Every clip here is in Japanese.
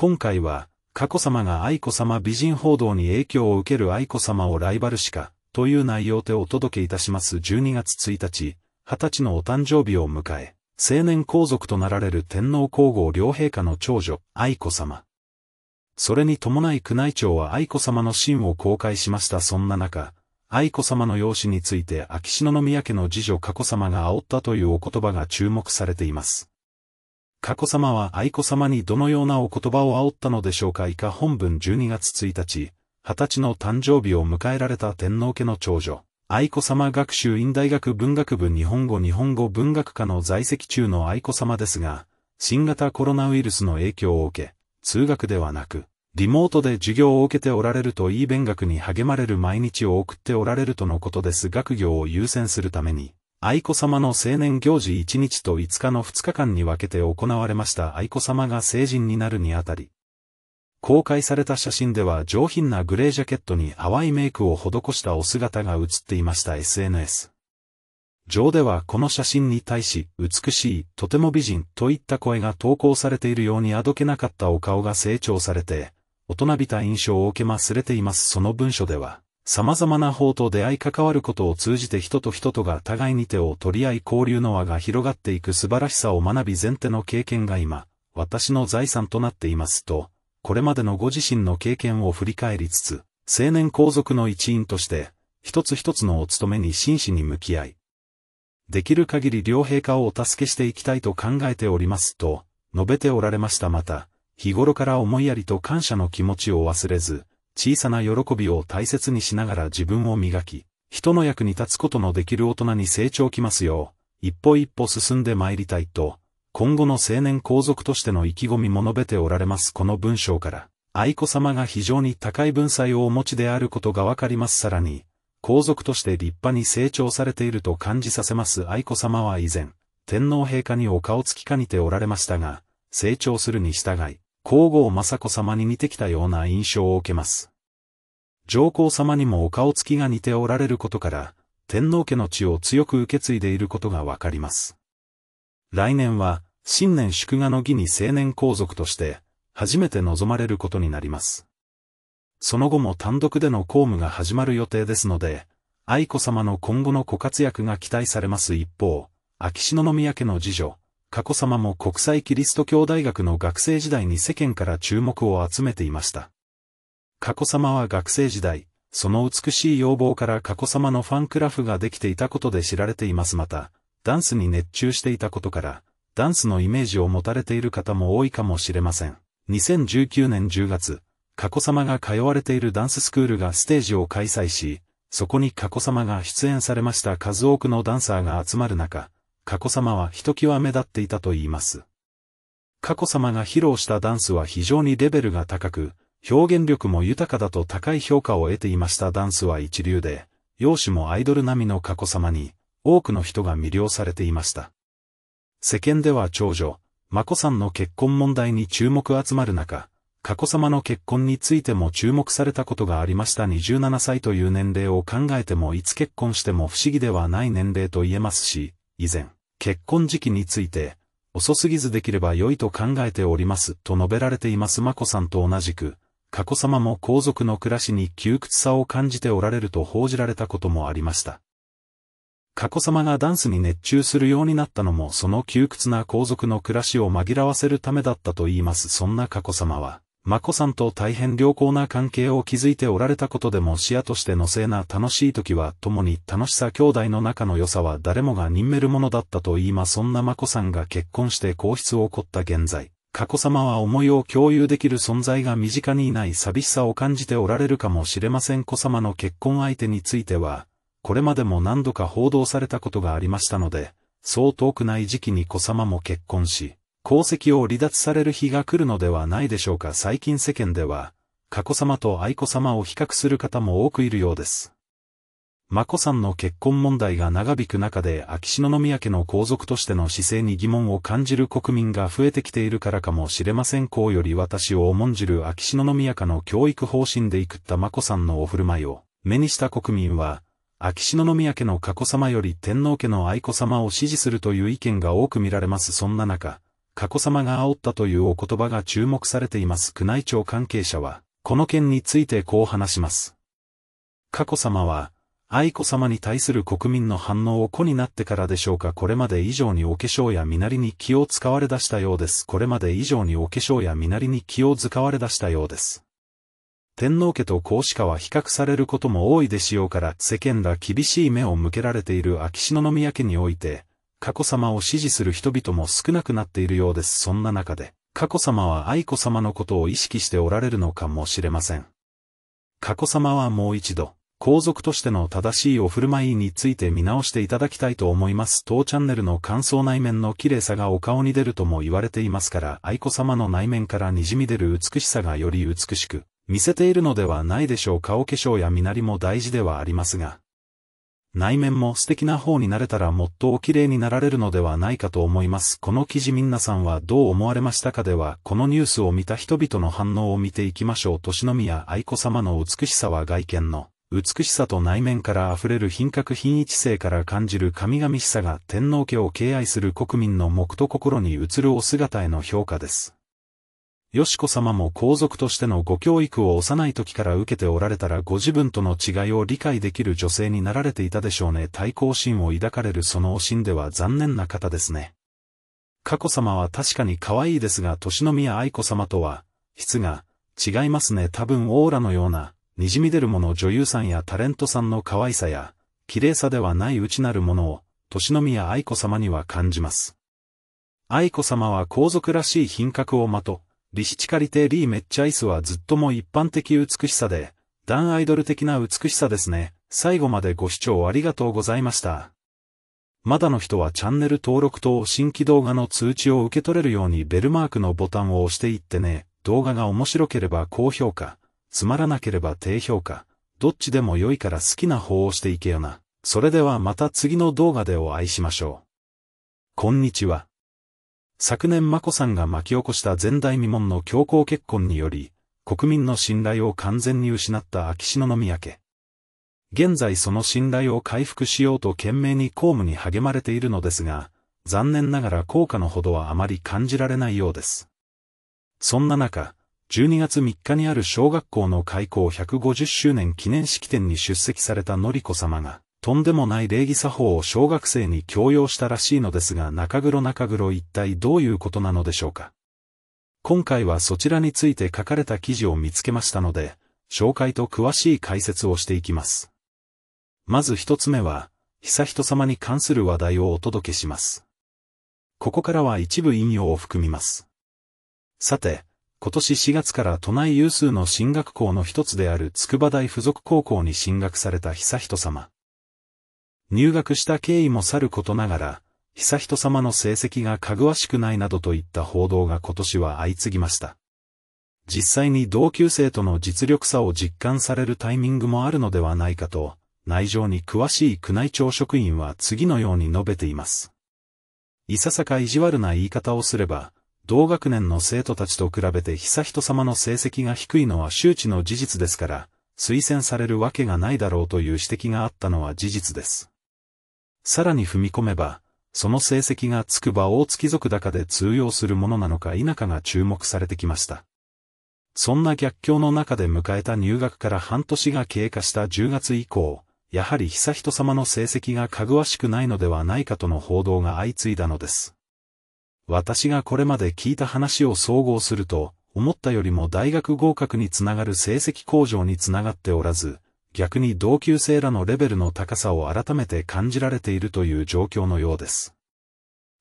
今回は、佳子さまが愛子さま美人報道に影響を受ける愛子さまをライバルしか、という内容でお届けいたします12月1日、20歳のお誕生日を迎え、成年皇族となられる天皇皇后両陛下の長女、愛子さま。それに伴い宮内庁は愛子さまのシーンを公開しましたそんな中、愛子さまの容姿について秋篠宮家の次女佳子さまが煽ったというお言葉が注目されています。佳子様は愛子様にどのようなお言葉を煽ったのでしょうか以下本文12月1日、20歳の誕生日を迎えられた天皇家の長女、愛子様学習院大学文学部日本語日本語文学科の在籍中の愛子様ですが、新型コロナウイルスの影響を受け、通学ではなく、リモートで授業を受けておられるといい勉学に励まれる毎日を送っておられるとのことです学業を優先するために、愛子様の青年行事1日と5日の2日間に分けて行われました愛子様が成人になるにあたり。公開された写真では上品なグレージャケットに淡いメイクを施したお姿が写っていました SNS。上ではこの写真に対し、美しい、とても美人といった声が投稿されているようにあどけなかったお顔が成長されて、大人びた印象を受けますれていますその文書では。様々な法と出会い関わることを通じて人と人とが互いに手を取り合い交流の輪が広がっていく素晴らしさを学び前提の経験が今、私の財産となっていますと、これまでのご自身の経験を振り返りつつ、青年皇族の一員として、一つ一つのお務めに真摯に向き合い、できる限り両陛下をお助けしていきたいと考えておりますと、述べておられましたまた、日頃から思いやりと感謝の気持ちを忘れず、小さな喜びを大切にしながら自分を磨き、人の役に立つことのできる大人に成長きますよう、一歩一歩進んで参りたいと、今後の青年皇族としての意気込みも述べておられますこの文章から、愛子様が非常に高い文才をお持ちであることがわかりますさらに、皇族として立派に成長されていると感じさせます愛子様は以前、天皇陛下にお顔つきかにておられましたが、成長するに従い、皇后雅子様に似てきたような印象を受けます。上皇様にもお顔つきが似ておられることから、天皇家の地を強く受け継いでいることがわかります。来年は、新年祝賀の儀に青年皇族として、初めて臨まれることになります。その後も単独での公務が始まる予定ですので、愛子様の今後のご活躍が期待されます一方、秋篠宮家の次女、佳子さまも国際キリスト教大学の学生時代に世間から注目を集めていました。佳子さまは学生時代、その美しい要望から佳子さまのファンクラフができていたことで知られていますまた、ダンスに熱中していたことから、ダンスのイメージを持たれている方も多いかもしれません。2019年10月、佳子さまが通われているダンススクールがステージを開催し、そこに佳子さまが出演されました数多くのダンサーが集まる中、佳子さまはひときわ目立っていたといいます。佳子さまが披露したダンスは非常にレベルが高く、表現力も豊かだと高い評価を得ていましたダンスは一流で、容姿もアイドル並みの佳子さまに、多くの人が魅了されていました。世間では長女、眞子さんの結婚問題に注目集まる中、佳子さまの結婚についても注目されたことがありました27歳という年齢を考えてもいつ結婚しても不思議ではない年齢と言えますし、以前。結婚時期について、遅すぎずできれば良いと考えております、と述べられています眞子さんと同じく、佳子さまも皇族の暮らしに窮屈さを感じておられると報じられたこともありました。佳子さまがダンスに熱中するようになったのもその窮屈な皇族の暮らしを紛らわせるためだったと言いますそんな佳子さまは、眞子さんと大変良好な関係を築いておられたことでも視野としてのせいな楽しい時は共に楽しさ兄弟の仲の良さは誰もが認めるものだったと言いまそんな眞子さんが結婚して皇室を起こった現在、佳子様は思いを共有できる存在が身近にいない寂しさを感じておられるかもしれません子様の結婚相手については、これまでも何度か報道されたことがありましたので、そう遠くない時期に子様も結婚し、功績を離脱される日が来るのではないでしょうか最近世間では、佳子様と愛子様を比較する方も多くいるようです。眞子さんの結婚問題が長引く中で秋篠宮家の皇族としての姿勢に疑問を感じる国民が増えてきているからかもしれませんこうより私を重んじる秋篠宮家の教育方針でいくった眞子さんのお振る舞いを目にした国民は、秋篠宮家の佳子様より天皇家の愛子様を支持するという意見が多く見られますそんな中、佳子さまが煽ったというお言葉が注目されています宮内庁関係者は、この件についてこう話します。佳子さまは、愛子さまに対する国民の反応を子になってからでしょうかこれまで以上にお化粧や身なりに気を使われ出したようです。これまで以上にお化粧や身なりに気を使われ出したようです。天皇家と孔子家は比較されることも多いでしょうから世間が厳しい目を向けられている秋篠宮家において、佳子さまを支持する人々も少なくなっているようです。そんな中で、佳子さまは愛子さまのことを意識しておられるのかもしれません。佳子さまはもう一度、皇族としての正しいお振る舞いについて見直していただきたいと思います。当チャンネルの感想内面の綺麗さがお顔に出るとも言われていますから、愛子さまの内面から滲み出る美しさがより美しく、見せているのではないでしょうか。お化粧や身なりも大事ではありますが、内面も素敵な方になれたらもっとお綺麗になられるのではないかと思います。この記事みんなさんはどう思われましたかでは、このニュースを見た人々の反応を見ていきましょう。年宮愛子様の美しさは外見の。美しさと内面から溢れる品格品一性から感じる神々しさが天皇家を敬愛する国民の目と心に映るお姿への評価です。よしこ様も皇族としてのご教育を幼い時から受けておられたらご自分との違いを理解できる女性になられていたでしょうね。対抗心を抱かれるそのお心では残念な方ですね。佳子様は確かに可愛いですが、年宮愛子様とは、質が、違いますね。多分オーラのような、滲み出るもの女優さんやタレントさんの可愛さや、綺麗さではない内なるものを、年宮愛子様には感じます。愛子様は皇族らしい品格をまと、リシチカリテリーメッチャイスはずっとも一般的美しさで、ダンアイドル的な美しさですね。最後までご視聴ありがとうございました。まだの人はチャンネル登録と新規動画の通知を受け取れるようにベルマークのボタンを押していってね。動画が面白ければ高評価、つまらなければ低評価、どっちでも良いから好きな方をしていけよな。それではまた次の動画でお会いしましょう。こんにちは。昨年眞子さんが巻き起こした前代未聞の強行結婚により、国民の信頼を完全に失った秋篠宮家。現在その信頼を回復しようと懸命に公務に励まれているのですが、残念ながら効果のほどはあまり感じられないようです。そんな中、12月3日にある小学校の開校150周年記念式典に出席されたのりこが、とんでもない礼儀作法を小学生に強要したらしいのですが中黒中黒一体どういうことなのでしょうか。今回はそちらについて書かれた記事を見つけましたので、紹介と詳しい解説をしていきます。まず一つ目は、悠仁様に関する話題をお届けします。ここからは一部引用を含みます。さて、今年4月から都内有数の進学校の一つである筑波大附属高校に進学された悠仁様。入学した経緯もさることながら、悠仁さまの成績がかぐわしくないなどといった報道が今年は相次ぎました。実際に同級生との実力差を実感されるタイミングもあるのではないかと、内情に詳しい宮内庁職員は次のように述べています。いささか意地悪な言い方をすれば、同学年の生徒たちと比べて悠仁さまの成績が低いのは周知の事実ですから、推薦されるわけがないだろうという指摘があったのは事実です。さらに踏み込めば、その成績が筑波大月族高で通用するものなのか否かが注目されてきました。そんな逆境の中で迎えた入学から半年が経過した10月以降、やはり悠仁様の成績がかぐわしくないのではないかとの報道が相次いだのです。私がこれまで聞いた話を総合すると、思ったよりも大学合格につながる成績向上につながっておらず、逆に同級生らのレベルの高さを改めて感じられているという状況のようです。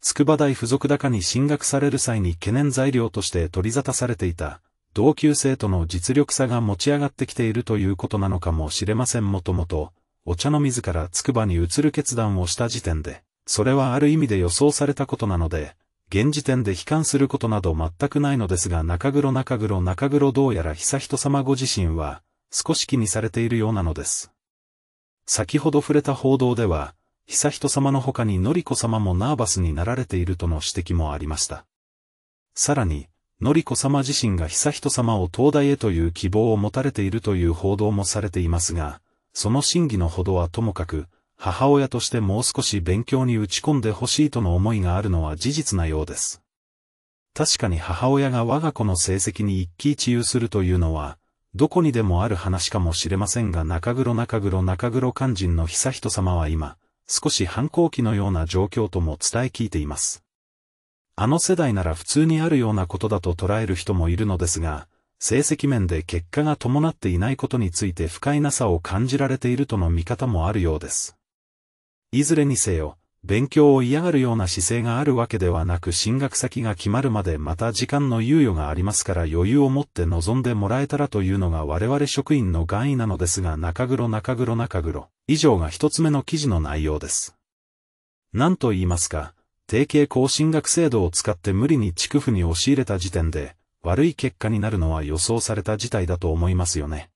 筑波大附属高に進学される際に懸念材料として取り沙汰されていた、同級生との実力差が持ち上がってきているということなのかもしれませんもともと、お茶の水から筑波に移る決断をした時点で、それはある意味で予想されたことなので、現時点で悲観することなど全くないのですが中黒中黒中黒どうやら悠仁様ご自身は、少し気にされているようなのです。先ほど触れた報道では、悠仁さまの他にのりこさまもナーバスになられているとの指摘もありました。さらに、のりこさま自身が悠仁さまを東大へという希望を持たれているという報道もされていますが、その真偽のほどはともかく、母親としてもう少し勉強に打ち込んでほしいとの思いがあるのは事実なようです。確かに母親が我が子の成績に一喜一憂するというのは、どこにでもある話かもしれませんが中黒中黒中黒肝心の久人様は今、少し反抗期のような状況とも伝え聞いています。あの世代なら普通にあるようなことだと捉える人もいるのですが、成績面で結果が伴っていないことについて不快なさを感じられているとの見方もあるようです。いずれにせよ、勉強を嫌がるような姿勢があるわけではなく進学先が決まるまでまた時間の猶予がありますから余裕を持って望んでもらえたらというのが我々職員の願意なのですが中黒中黒中黒。以上が一つ目の記事の内容です。何と言いますか、定型更進学制度を使って無理に地区府に押し入れた時点で、悪い結果になるのは予想された事態だと思いますよね。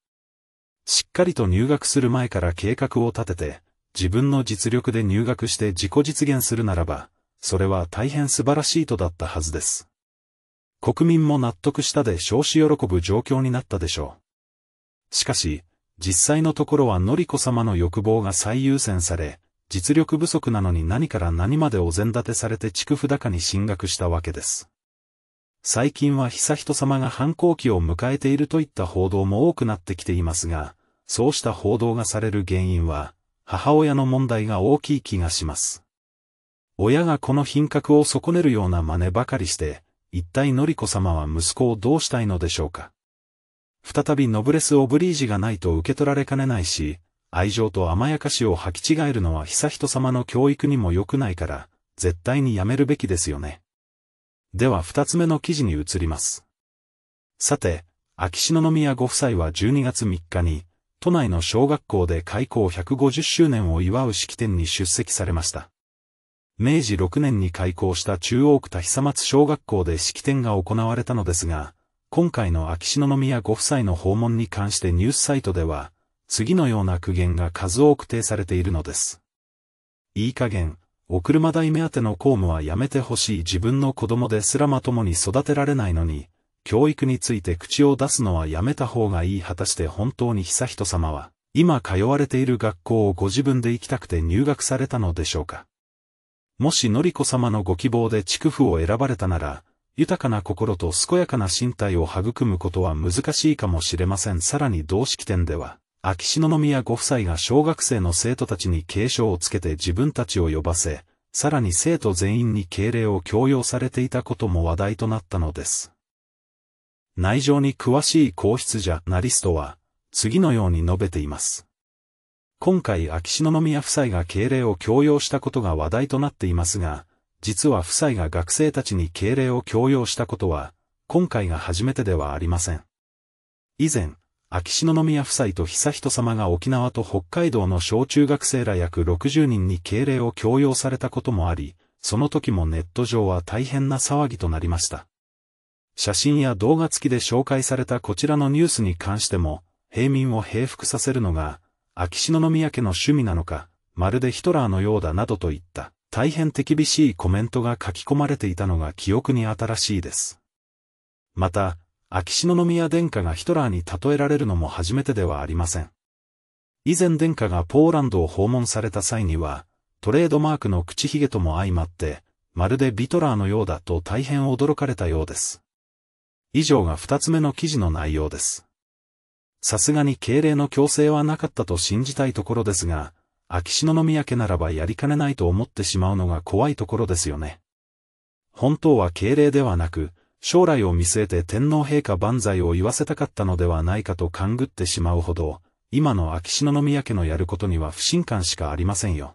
しっかりと入学する前から計画を立てて、自分の実力で入学して自己実現するならば、それは大変素晴らしいとだったはずです。国民も納得したで少子喜ぶ状況になったでしょう。しかし、実際のところはのりこ様の欲望が最優先され、実力不足なのに何から何までお膳立てされて畜不高に進学したわけです。最近は悠仁様が反抗期を迎えているといった報道も多くなってきていますが、そうした報道がされる原因は、母親の問題が大きい気がします。親がこの品格を損ねるような真似ばかりして、一体のりこ様は息子をどうしたいのでしょうか。再びノブレス・オブリージがないと受け取られかねないし、愛情と甘やかしを履き違えるのは悠仁様の教育にも良くないから、絶対にやめるべきですよね。では二つ目の記事に移ります。さて、秋篠宮ご夫妻は12月3日に、都内の小学校で開校150周年を祝う式典に出席されました。明治6年に開校した中央区田久松小学校で式典が行われたのですが、今回の秋篠宮ご夫妻の訪問に関してニュースサイトでは、次のような苦言が数多く呈されているのです。いい加減、お車代目当ての公務はやめてほしい自分の子供ですらまともに育てられないのに、教育について口を出すのはやめた方がいい果たして本当に悠仁さまは、今通われている学校をご自分で行きたくて入学されたのでしょうか。もしのりこ様のご希望で築府を選ばれたなら、豊かな心と健やかな身体を育むことは難しいかもしれません。さらに同式典では、秋篠宮ご夫妻が小学生の生徒たちに継承をつけて自分たちを呼ばせ、さらに生徒全員に敬礼を強要されていたことも話題となったのです。内情に詳しい皇室ジャーナリストは、次のように述べています。今回秋篠宮夫妻が敬礼を強要したことが話題となっていますが、実は夫妻が学生たちに敬礼を強要したことは、今回が初めてではありません。以前、秋篠宮夫妻と悠仁さまが沖縄と北海道の小中学生ら約60人に敬礼を強要されたこともあり、その時もネット上は大変な騒ぎとなりました。写真や動画付きで紹介されたこちらのニュースに関しても、平民を平服させるのが、秋篠宮家の趣味なのか、まるでヒトラーのようだなどといった、大変手厳しいコメントが書き込まれていたのが記憶に新しいです。また、秋篠宮殿下がヒトラーに例えられるのも初めてではありません。以前殿下がポーランドを訪問された際には、トレードマークの口ひげとも相まって、まるでビトラーのようだと大変驚かれたようです。以上が二つ目の記事の内容です。さすがに敬礼の強制はなかったと信じたいところですが、秋篠宮家ならばやりかねないと思ってしまうのが怖いところですよね。本当は敬礼ではなく、将来を見据えて天皇陛下万歳を言わせたかったのではないかと勘ぐってしまうほど、今の秋篠宮家のやることには不信感しかありませんよ。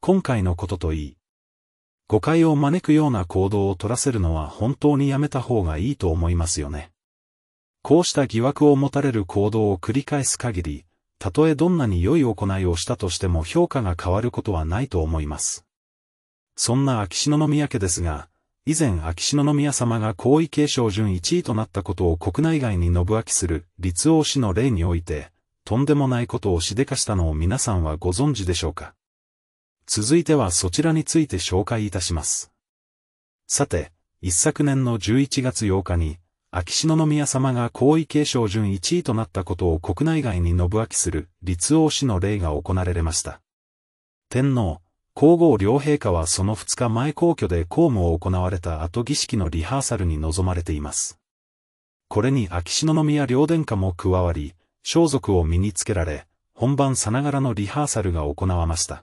今回のことといい、誤解を招くような行動を取らせるのは本当にやめた方がいいと思いますよね。こうした疑惑を持たれる行動を繰り返す限り、たとえどんなに良い行いをしたとしても評価が変わることはないと思います。そんな秋篠宮家ですが、以前秋篠宮様が皇位継承順1位となったことを国内外に信明する立王氏の例において、とんでもないことをしでかしたのを皆さんはご存知でしょうか続いてはそちらについて紹介いたします。さて、一昨年の11月8日に、秋篠宮様が皇位継承順1位となったことを国内外に信明する立王氏の礼が行われれました。天皇、皇后両陛下はその2日前皇居で公務を行われた後儀式のリハーサルに臨まれています。これに秋篠宮両殿下も加わり、装束を身につけられ、本番さながらのリハーサルが行わました。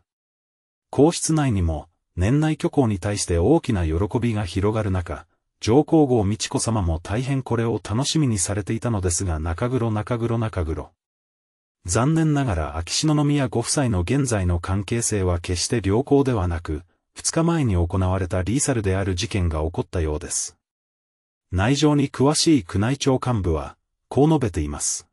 皇室内にも、年内虚構に対して大きな喜びが広がる中、上皇后美智子様も大変これを楽しみにされていたのですが中黒中黒中黒。残念ながら秋篠宮ご夫妻の現在の関係性は決して良好ではなく、二日前に行われたリーサルである事件が起こったようです。内情に詳しい宮内庁幹部は、こう述べています。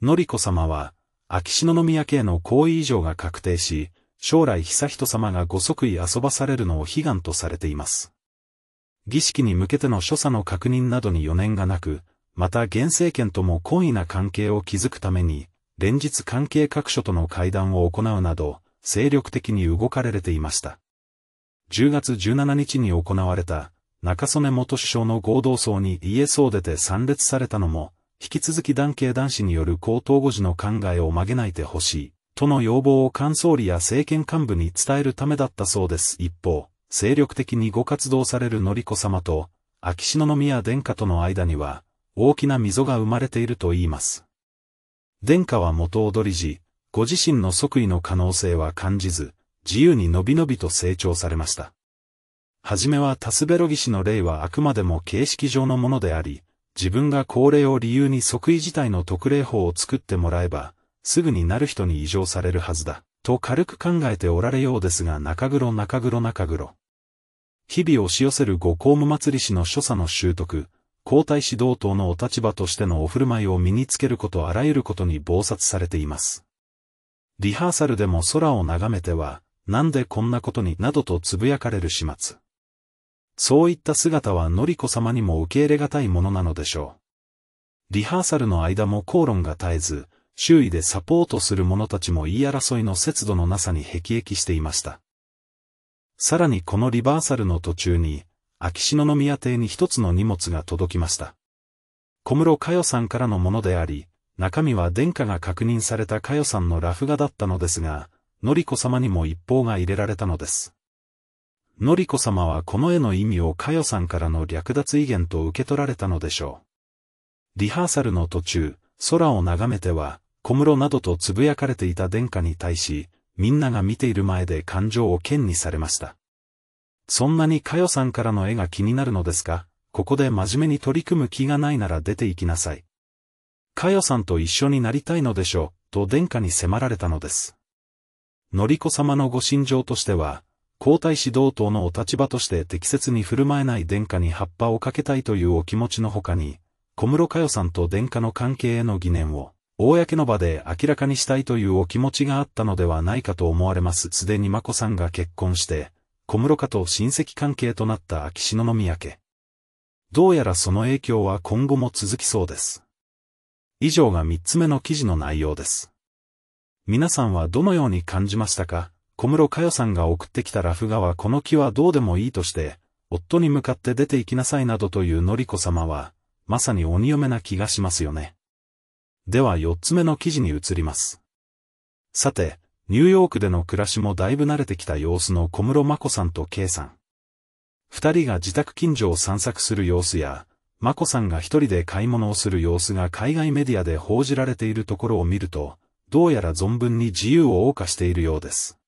のりこ様は、秋篠宮家の行為以上が確定し、将来悠仁様がご即位遊ばされるのを悲願とされています。儀式に向けての所作の確認などに余念がなく、また現政権とも懇意な関係を築くために、連日関係各所との会談を行うなど、精力的に動かれていました。10月17日に行われた、中曽根元首相の合同葬に家総出て参列されたのも、引き続き男系男子による高等護時の考えを曲げないでほしい、との要望を官総理や政権幹部に伝えるためだったそうです一方、精力的にご活動されるり子様と、秋篠宮殿下との間には、大きな溝が生まれていると言います。殿下は元踊り時、ご自身の即位の可能性は感じず、自由にのびのびと成長されました。はじめはタスベロギ氏の例はあくまでも形式上のものであり、自分が高齢を理由に即位自体の特例法を作ってもらえば、すぐになる人に異常されるはずだ、と軽く考えておられようですが中黒中黒中黒。日々押し寄せるご公務祭り師の所作の習得、皇太子同等のお立場としてのお振る舞いを身につけることあらゆることに暴殺されています。リハーサルでも空を眺めては、なんでこんなことになどと呟かれる始末。そういった姿はのりこ様にも受け入れがたいものなのでしょう。リハーサルの間も口論が絶えず、周囲でサポートする者たちも言い争いの節度のなさに辟易していました。さらにこのリバーサルの途中に、秋篠宮邸に一つの荷物が届きました。小室佳代さんからのものであり、中身は殿下が確認された佳代さんのラフ画だったのですが、のりこ様にも一報が入れられたのです。のりこ様はこの絵の意味を佳代さんからの略奪威厳と受け取られたのでしょう。リハーサルの途中、空を眺めては、小室などとつぶやかれていた殿下に対し、みんなが見ている前で感情を剣にされました。そんなに佳代さんからの絵が気になるのですかここで真面目に取り組む気がないなら出て行きなさい。佳代さんと一緒になりたいのでしょう、と殿下に迫られたのです。のりこ様のご心情としては、皇太子同等のお立場として適切に振る舞えない殿下に葉っぱをかけたいというお気持ちのほかに、小室佳代さんと殿下の関係への疑念を、公の場で明らかにしたいというお気持ちがあったのではないかと思われます。すでに眞子さんが結婚して、小室家と親戚関係となった秋篠宮家。どうやらその影響は今後も続きそうです。以上が三つ目の記事の内容です。皆さんはどのように感じましたか小室佳代さんが送ってきたラフ画はこの木はどうでもいいとして、夫に向かって出て行きなさいなどというのりこ様は、まさに鬼嫁な気がしますよね。では4つ目の記事に移ります。さて、ニューヨークでの暮らしもだいぶ慣れてきた様子の小室眞子さんと K さん。二人が自宅近所を散策する様子や、眞子さんが一人で買い物をする様子が海外メディアで報じられているところを見ると、どうやら存分に自由を謳歌しているようです。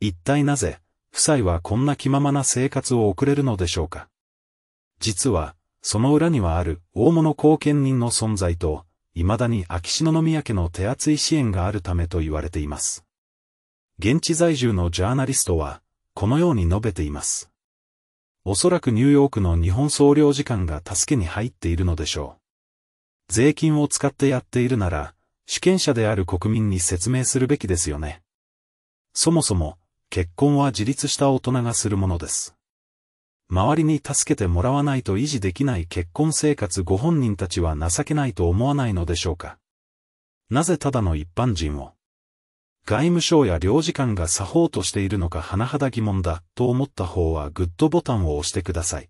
一体なぜ、夫妻はこんな気ままな生活を送れるのでしょうか。実は、その裏にはある大物貢献人の存在と、未だに秋篠宮家の手厚い支援があるためと言われています。現地在住のジャーナリストは、このように述べています。おそらくニューヨークの日本総領事館が助けに入っているのでしょう。税金を使ってやっているなら、主権者である国民に説明するべきですよね。そもそも、結婚は自立した大人がするものです。周りに助けてもらわないと維持できない結婚生活ご本人たちは情けないと思わないのでしょうか。なぜただの一般人を。外務省や領事館が作法としているのか甚だ疑問だと思った方はグッドボタンを押してください。